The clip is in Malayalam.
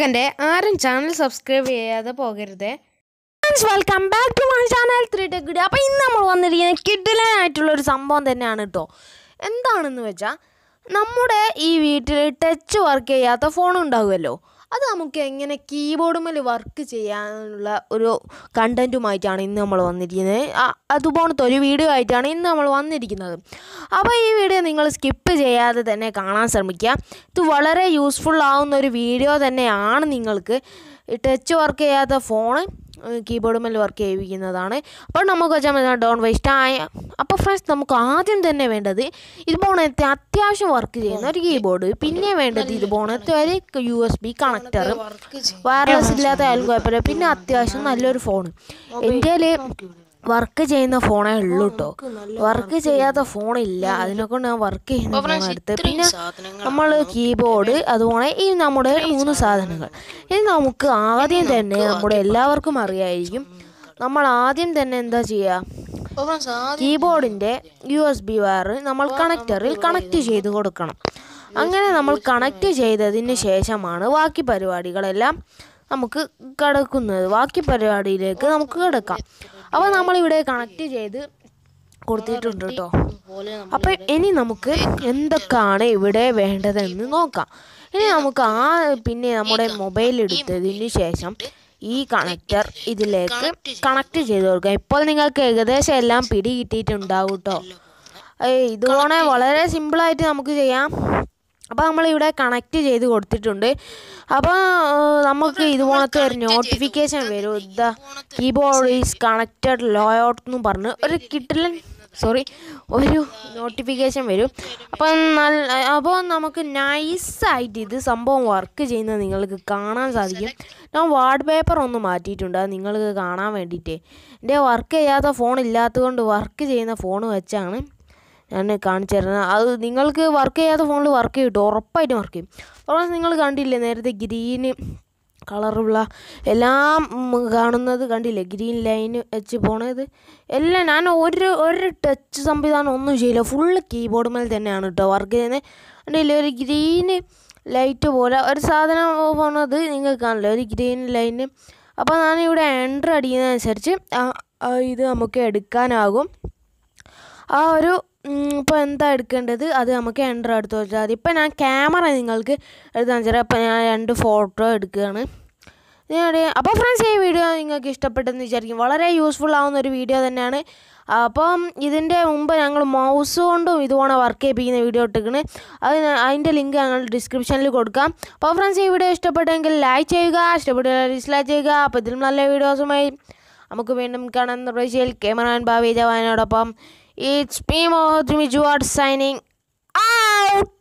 പ്രേക്ഷകന്റെ ആരും ചാനൽ സബ്സ്ക്രൈബ് ചെയ്യാതെ പോകരുത് welcome back to my channel Three Tech അപ്പോൾ ഇന്ന് നമ്മൾ വന്നിരിക്കുന്നത് ആയിട്ടുള്ള ഒരു സംഭവം തന്നെയാണ് കേട്ടോ എന്താണെന്ന് വെച്ചാൽ നമ്മുടെ ഈ വീട്ടിൽ ടച്ച് വർക്ക് ചെയ്യാത്ത ഫോൺ അത് നമുക്ക് എങ്ങനെ കീബോർഡുമേൽ വർക്ക് ചെയ്യാനുള്ള ഒരു കണ്ടൻറ്റുമായിട്ടാണ് ഇന്ന് നമ്മൾ വന്നിരിക്കുന്നത് അതുപോലത്തെ ഒരു വീഡിയോ ആയിട്ടാണ് ഇന്ന് നമ്മൾ വന്നിരിക്കുന്നത് അപ്പോൾ ഈ വീഡിയോ നിങ്ങൾ സ്കിപ്പ് ചെയ്യാതെ തന്നെ കാണാൻ ശ്രമിക്കുക ഇത് വളരെ യൂസ്ഫുൾ ആവുന്ന ഒരു വീഡിയോ തന്നെയാണ് നിങ്ങൾക്ക് ടച്ച് വർക്ക് ചെയ്യാത്ത ഫോൺ കീബോർഡുമേൽ വർക്ക് ചെയ്യിക്കുന്നതാണ് അപ്പോൾ നമുക്ക് വെച്ചാൽ ഡോൺ വേസ്റ്റ് ആയ അപ്പോൾ ഫ്രണ്ട്സ് നമുക്ക് ആദ്യം തന്നെ വേണ്ടത് ഇത് പോണത്തെ അത്യാവശ്യം വർക്ക് ചെയ്യുന്ന ഒരു കീബോർഡ് പിന്നെ വേണ്ടത് ഇത് പോണത്തെ ഒരു യു എസ് ബി കണക്ടറും വയർലെസ് ഇല്ലാത്ത ആയാലും കുഴപ്പമില്ല പിന്നെ അത്യാവശ്യം നല്ലൊരു ഫോൺ എൻ്റെ വർക്ക് ചെയ്യുന്ന ഫോണേ ഉള്ളൂ കേട്ടോ വർക്ക് ചെയ്യാത്ത ഫോണില്ല അതിനെക്കൊണ്ട് ഞാൻ വർക്ക് ചെയ്യുന്ന ഫോൺ എടുത്ത് പിന്നെ നമ്മൾ കീബോർഡ് അതുപോലെ ഈ നമ്മുടെ മൂന്ന് സാധനങ്ങൾ ഇത് നമുക്ക് ആദ്യം തന്നെ നമ്മുടെ എല്ലാവർക്കും അറിയായിരിക്കും നമ്മൾ ആദ്യം തന്നെ എന്താ ചെയ്യുക കീബോർഡിൻ്റെ യു എസ് ബി വയർ നമ്മൾ കണക്ടറിൽ കണക്ട് ചെയ്ത് കൊടുക്കണം അങ്ങനെ നമ്മൾ കണക്ട് ചെയ്തതിന് ശേഷമാണ് ബാക്കി പരിപാടികളെല്ലാം നമുക്ക് കിടക്കുന്നത് ബാക്കി പരിപാടിയിലേക്ക് നമുക്ക് കിടക്കാം അപ്പോൾ നമ്മളിവിടെ കണക്ട് ചെയ്ത് കൊടുത്തിട്ടുണ്ട് കേട്ടോ അപ്പൊ ഇനി നമുക്ക് എന്തൊക്കെയാണ് ഇവിടെ വേണ്ടതെന്ന് നോക്കാം ഇനി നമുക്ക് ആ പിന്നെ നമ്മുടെ മൊബൈൽ എടുത്തതിന് ശേഷം ഈ കണക്റ്റർ ഇതിലേക്ക് കണക്ട് ചെയ്ത് കൊടുക്കാം ഇപ്പോൾ നിങ്ങൾക്ക് ഏകദേശം എല്ലാം പിടി കിട്ടിയിട്ടുണ്ടാവും കേട്ടോ ഇതുപോലെ വളരെ സിമ്പിളായിട്ട് നമുക്ക് ചെയ്യാം അപ്പോൾ നമ്മളിവിടെ കണക്റ്റ് ചെയ്ത് കൊടുത്തിട്ടുണ്ട് അപ്പോൾ നമുക്ക് ഇതുപോലത്തെ ഒരു നോട്ടിഫിക്കേഷൻ വരും ഇതാ കീബോർഡ് ഈസ് കണക്റ്റഡ് ഔട്ട് എന്ന് പറഞ്ഞ് ഒരു കിട്ടില്ല സോറി ഒരു നോട്ടിഫിക്കേഷൻ വരും അപ്പോൾ നല്ല അപ്പോൾ നമുക്ക് നൈസായിട്ട് ഇത് സംഭവം വർക്ക് ചെയ്യുന്നത് നിങ്ങൾക്ക് കാണാൻ സാധിക്കും ഞാൻ വാർഡ് പേപ്പർ ഒന്ന് മാറ്റിയിട്ടുണ്ട് അത് നിങ്ങൾക്ക് കാണാൻ വേണ്ടിയിട്ട് എൻ്റെ വർക്ക് ചെയ്യാത്ത ഫോൺ ഇല്ലാത്തതുകൊണ്ട് വർക്ക് ചെയ്യുന്ന ഫോൺ വെച്ചാണ് ഞാൻ കാണിച്ചു തരുന്നത് അത് നിങ്ങൾക്ക് വർക്ക് ചെയ്യാത്ത ഫോണിൽ വർക്ക് ചെയ്യും ഉറപ്പായിട്ടും വർക്ക് ചെയ്യും അപ്പോൾ നിങ്ങൾ കണ്ടില്ലേ നേരത്തെ ഗ്രീന് കളറുള്ള എല്ലാം കാണുന്നത് കണ്ടില്ലേ ഗ്രീൻ ലൈൻ വെച്ച് പോണത് എല്ലാം ഞാൻ ഒരു ഒരു ടച്ച് സംവിധാനം ഒന്നും ചെയ്യില്ല ഫുള്ള് കീബോർഡ് മേൽ തന്നെയാണ് കേട്ടോ വർക്ക് ചെയ്യുന്നത് കണ്ടില്ലേ ഒരു ഗ്രീന് ലൈറ്റ് പോലെ ഒരു സാധനം പോണത് നിങ്ങൾക്ക് കാണില്ലേ ഒരു ഗ്രീൻ ലൈന് അപ്പോൾ ഞാനിവിടെ എൻ്റർ അടിക്കുന്നതനുസരിച്ച് ഇത് നമുക്ക് എടുക്കാനാകും ആ ഒരു ഇപ്പോൾ എന്താ എടുക്കേണ്ടത് അത് നമുക്ക് എൻ്റർ എടുത്ത് വെച്ചാൽ മതി ഇപ്പോൾ ഞാൻ ക്യാമറ നിങ്ങൾക്ക് എടുത്താൽ വെച്ചാൽ അപ്പോൾ ഞാൻ രണ്ട് ഫോട്ടോ എടുക്കുകയാണ് അപ്പോൾ ഫ്രണ്ട്സ് ഈ വീഡിയോ നിങ്ങൾക്ക് ഇഷ്ടപ്പെട്ടെന്ന് വിചാരിക്കും വളരെ യൂസ്ഫുൾ ആവുന്ന ഒരു വീഡിയോ തന്നെയാണ് അപ്പം ഇതിൻ്റെ മുമ്പ് ഞങ്ങൾ മൗസ് കൊണ്ടും ഇതുപോലെ വർക്ക് ചെയ്യിപ്പിക്കുന്ന വീഡിയോ ഇട്ടിരിക്കുന്നത് അത് അതിൻ്റെ ലിങ്ക് ഞങ്ങൾ ഡിസ്ക്രിപ്ഷനിൽ കൊടുക്കാം അപ്പോൾ ഫ്രണ്ട്സ് ഈ വീഡിയോ ഇഷ്ടപ്പെട്ടെങ്കിൽ ലൈക്ക് ചെയ്യുക ഇഷ്ടപ്പെട്ടാൽ ഡിസ്ലൈക്ക് ചെയ്യുക അപ്പോൾ ഇതിലും നല്ല വീഡിയോസുമായി നമുക്ക് വീണ്ടും കാണാൻ നിർവഹിച്ചാൽ ക്യാമറമാൻ ഭാവി ജവാനോടൊപ്പം It's Pimo Jimmy Mijuard signing out.